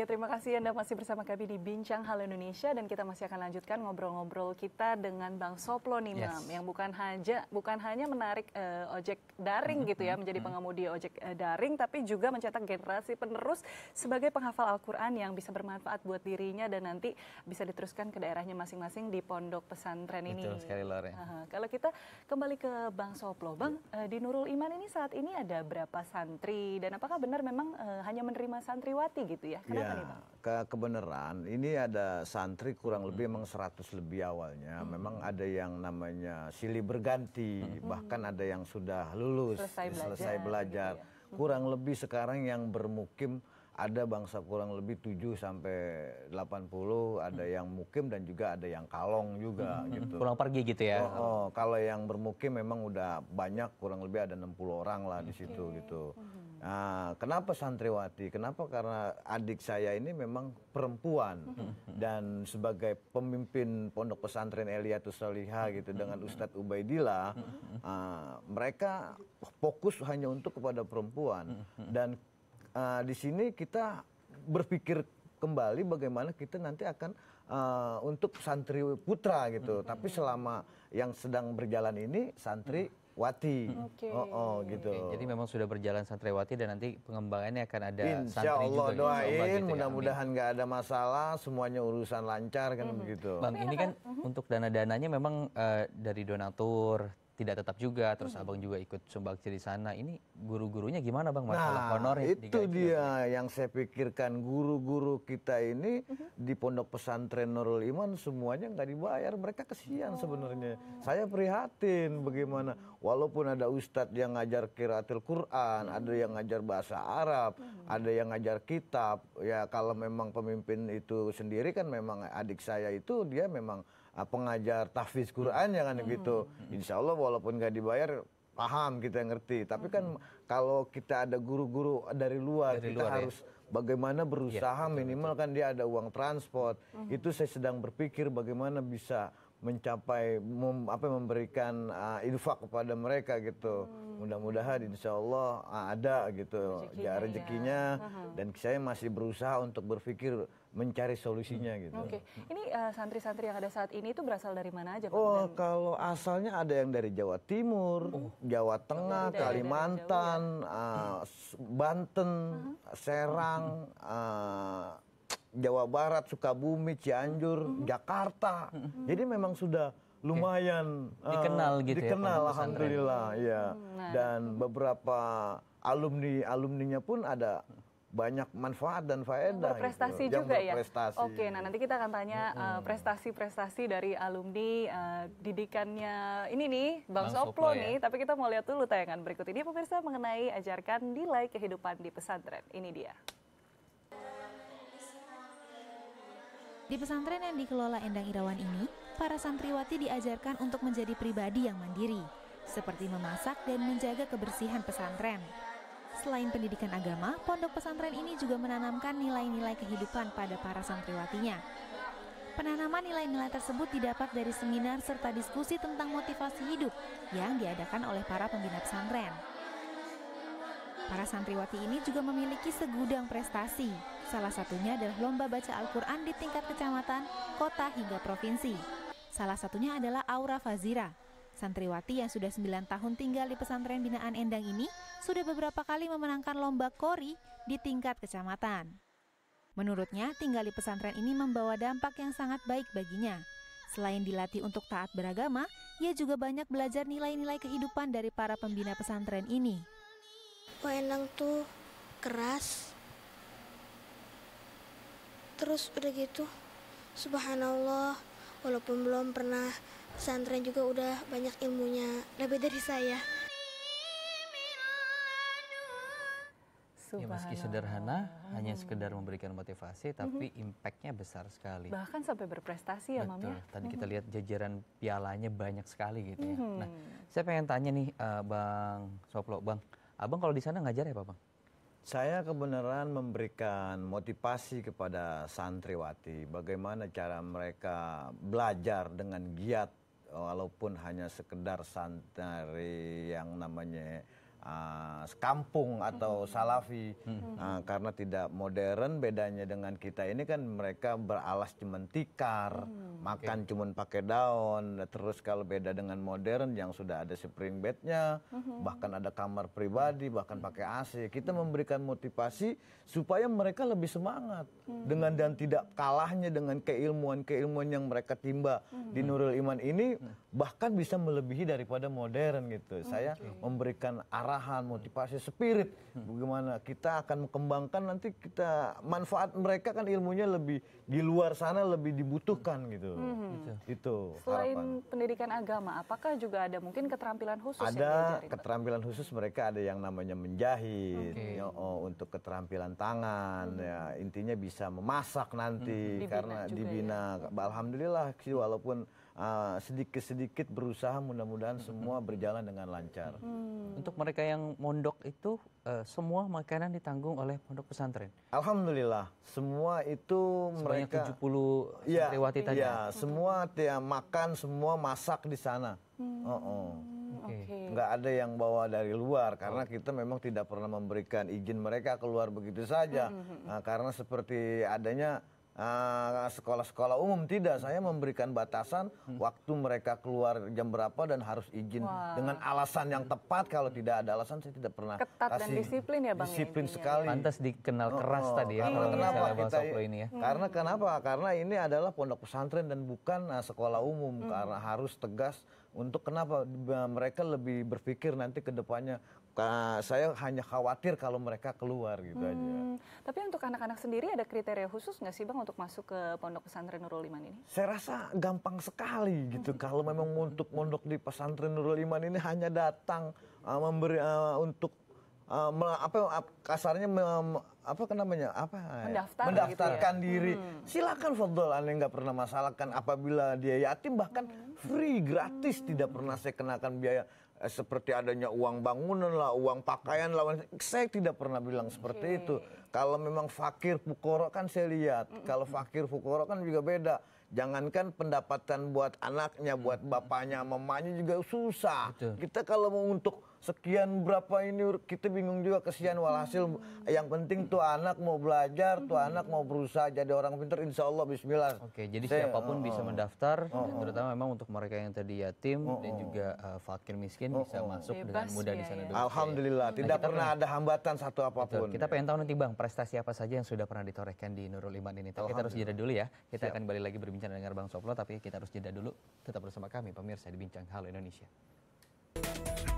Ya, terima kasih Anda masih bersama kami di Bincang Hal Indonesia dan kita masih akan lanjutkan ngobrol-ngobrol kita dengan Bang Soplo nih, Mam, yang bukan hanya bukan hanya menarik uh, ojek daring mm-hmm. gitu ya, menjadi mm-hmm. pengemudi ojek uh, daring tapi juga mencetak generasi penerus sebagai penghafal Al-Qur'an yang bisa bermanfaat buat dirinya dan nanti bisa diteruskan ke daerahnya masing-masing di pondok pesantren ini. Betul sekali, Ya. Uh, kalau kita kembali ke Bang Soplo, Bang, uh, di Nurul Iman ini saat ini ada berapa santri dan apakah benar memang uh, hanya menerima santriwati gitu ya? Kenapa yeah. Iya, gitu. ke kebenaran ini ada santri kurang lebih hmm. emang 100 lebih awalnya. Hmm. Memang ada yang namanya silih berganti, hmm. bahkan hmm. ada yang sudah lulus, selesai belajar. Selesai belajar. Gitu ya. Hmm. Kurang lebih sekarang yang bermukim ada bangsa kurang lebih 7 sampai 80, ada hmm. yang mukim dan juga ada yang kalong juga hmm. hmm, hmm. gitu. Pulang pergi gitu ya. Oh, oh, kalau yang bermukim memang udah banyak kurang lebih ada 60 orang lah di situ okay. gitu. Nah, kenapa santriwati? Kenapa? Karena adik saya ini memang perempuan dan sebagai pemimpin pondok pesantren Eliatus Salihah gitu dengan Ustadz Ubaidillah, uh, mereka fokus hanya untuk kepada perempuan dan uh, di sini kita berpikir kembali bagaimana kita nanti akan uh, untuk santri putra gitu. Hmm. Tapi selama yang sedang berjalan ini santri hmm. Wati, okay. oh, oh gitu. Okay, jadi memang sudah berjalan santriwati dan nanti pengembangannya akan ada Insya santri juga. Ya. Doain, Insya gitu doain, mudah-mudahan nggak ada masalah, semuanya urusan lancar kan mm -hmm. begitu. Bang, ini kan mm -hmm. untuk dana-dananya memang uh, dari donatur, tidak tetap juga terus hmm. abang juga ikut sumbang di sana ini guru-gurunya gimana bang masalah nah, itu dia yang saya pikirkan guru-guru kita ini hmm. di pondok pesantren Nurul Iman semuanya nggak dibayar mereka kesian oh. sebenarnya saya prihatin bagaimana walaupun ada ustadz yang ngajar kiratil Quran hmm. ada yang ngajar bahasa Arab hmm. ada yang ngajar kitab ya kalau memang pemimpin itu sendiri kan memang adik saya itu dia memang Ah, pengajar tahfiz hmm. Quran jangan ya kan hmm. gitu. Hmm. Insya Allah walaupun nggak dibayar paham kita ngerti. Tapi kan hmm. kalau kita ada guru-guru dari luar dari kita luar, ya. harus ya? bagaimana iya, berusaha ya, betul, minimal betul. kan dia ada uang transport. Hmm. Itu saya sedang berpikir bagaimana bisa mencapai mem, apa memberikan uh, infak kepada mereka gitu. Hmm. Mudah-mudahan insya Allah uh, ada gitu rezekinya, ya, rezekinya ya. dan saya masih berusaha untuk berpikir mencari solusinya hmm. gitu. Oke, okay. ini uh, santri-santri yang ada saat ini itu berasal dari mana aja? Pak? Oh, dan... kalau asalnya ada yang dari Jawa Timur, hmm. Jawa Tengah, oh, Kalimantan, dari Jawa, uh, Banten, uh -huh. Serang. Uh, Jawa Barat, Sukabumi, Cianjur, -hmm. Jakarta. -hmm. Jadi memang sudah lumayan okay. Eh, dikenal uh, gitu ya dikenal, ya. alhamdulillah ya. Nah. Dan beberapa alumni alumninya pun ada banyak manfaat dan faedah. Prestasi gitu. juga ya? berprestasi. ya. Oke, nah nanti kita akan tanya eh, prestasi-prestasi hmm. uh, dari alumni uh, didikannya ini nih Bang, Bang Soplo, Soplo ya. nih, tapi kita mau lihat dulu tayangan berikut ini pemirsa mengenai ajarkan nilai kehidupan di pesantren. Ini dia. Di pesantren yang dikelola Endang Irawan ini, para santriwati diajarkan untuk menjadi pribadi yang mandiri, seperti memasak dan menjaga kebersihan pesantren. Selain pendidikan agama, pondok pesantren ini juga menanamkan nilai-nilai kehidupan pada para santriwatinya. Penanaman nilai-nilai tersebut didapat dari seminar serta diskusi tentang motivasi hidup yang diadakan oleh para pembina pesantren. Para santriwati ini juga memiliki segudang prestasi, Salah satunya adalah lomba baca Al-Quran di tingkat kecamatan, kota hingga provinsi. Salah satunya adalah Aura Fazira. Santriwati yang sudah 9 tahun tinggal di pesantren binaan Endang ini sudah beberapa kali memenangkan lomba kori di tingkat kecamatan. Menurutnya, tinggal di pesantren ini membawa dampak yang sangat baik baginya. Selain dilatih untuk taat beragama, ia juga banyak belajar nilai-nilai kehidupan dari para pembina pesantren ini. Pak Endang tuh keras, terus udah gitu subhanallah walaupun belum pernah pesantren juga udah banyak ilmunya lebih dari saya Ya, meski sederhana, hmm. hanya sekedar memberikan motivasi, mhm. tapi hmm. impactnya besar sekali. Bahkan sampai berprestasi ya, Mam. Ya? Tadi hmm. kita mhm. lihat jajaran pialanya banyak sekali gitu ya. Hmm. Nah, mhm. saya pengen tanya nih, uh, Bang Soplo, Bang, Abang kalau di sana ngajar ya, Pak, Bang? Saya kebenaran memberikan motivasi kepada santriwati bagaimana cara mereka belajar dengan giat walaupun hanya sekedar santri yang namanya uh, ah, kampung atau hmm. salafi uh, karena tidak modern bedanya dengan kita ini kan mereka beralas cuman tikar hmm. makan okay. cuman pakai daun nah, terus kalau beda dengan modern yang sudah ada spring bednya hmm. bahkan ada kamar pribadi bahkan hmm. pakai AC kita memberikan motivasi supaya mereka lebih semangat hmm. dengan dan tidak kalahnya dengan keilmuan-keilmuan yang mereka timba hmm. di Nurul Iman ini bahkan bisa melebihi daripada modern gitu okay. Oh, saya memberikan arah arahan, motivasi spirit, hmm. bagaimana kita akan mengembangkan nanti kita manfaat mereka kan ilmunya lebih di luar sana lebih dibutuhkan gitu. Hmm. Gitu. Itu. Selain harapan. pendidikan agama, apakah juga ada mungkin keterampilan khusus? Ada yang keterampilan khusus mereka ada yang namanya menjahit, okay. Ya, oh, untuk keterampilan tangan, hmm. ya intinya bisa memasak nanti hmm. dibina karena dibina. Ya. Alhamdulillah sih walaupun sedikit ah, sedikit-sedikit berusaha mudah-mudahan semua berjalan dengan lancar. Hmm. Untuk mereka yang mondok itu uh, semua makanan ditanggung oleh pondok pesantren. Alhamdulillah, semua itu Sebanyak mereka 70 iya, santriwati tadi. Ya, semua dia makan, semua masak di sana. Hmm. Oh, oh. Okay. Nggak ada yang bawa dari luar karena kita memang tidak pernah memberikan izin mereka keluar begitu saja. nah, karena seperti adanya Ah, sekolah-sekolah uh, umum tidak saya memberikan batasan waktu mereka keluar jam berapa dan harus izin wow. dengan alasan yang tepat kalau tidak ada alasan saya tidak pernah ketat kasih dan disiplin ya bang ya, disiplin ya, sekali pantas dikenal oh, keras oh, tadi ya karena kalau kenapa kita ini ya karena kenapa karena ini adalah pondok pesantren dan bukan uh, sekolah umum hmm. karena harus tegas untuk kenapa mereka lebih berpikir nanti ke depannya saya hanya khawatir kalau mereka keluar gitu hmm. aja. Tapi untuk anak-anak sendiri ada kriteria khusus nggak sih bang untuk masuk ke pondok pesantren Nurul Iman ini? Saya rasa gampang sekali gitu. Hmm. Kalau memang untuk pondok di pesantren Nurul Iman ini hanya datang uh, memberi uh, untuk uh, apa kasarnya me, apa namanya apa Mendaftar, mendaftarkan gitu ya? diri hmm. silakan Fadol anda nggak pernah masalahkan apabila dia yatim bahkan hmm. free gratis hmm. tidak pernah saya kenakan biaya Eh, seperti adanya uang bangunan lah, uang pakaian lawan. Saya tidak pernah bilang seperti itu. Kalau memang fakir fukoro kan saya lihat. Kalau fakir fukoro kan juga beda. Jangankan pendapatan buat anaknya, buat bapaknya, mamanya juga susah. Betul. Kita kalau mau untuk sekian berapa ini kita bingung juga kesian walhasil hmm. yang penting tuh anak mau belajar tuh hmm. anak mau berusaha jadi orang pintar insya Allah Bismillah oke jadi Saya, siapapun oh, bisa oh. mendaftar oh, oh, terutama memang untuk mereka yang tadi yatim oh, dan oh. juga uh, fakir miskin oh, bisa masuk bebas, dengan mudah ya, di sana ya. Alhamdulillah tidak pernah ada hambatan satu apapun betul. kita pengen tahu nanti bang prestasi apa saja yang sudah pernah ditorehkan di Nurul Iman ini tapi kita harus jeda dulu ya kita Siap. akan balik lagi berbincang dengan Bang Soplo tapi kita harus jeda dulu tetap bersama kami pemirsa di Bincang Halo Indonesia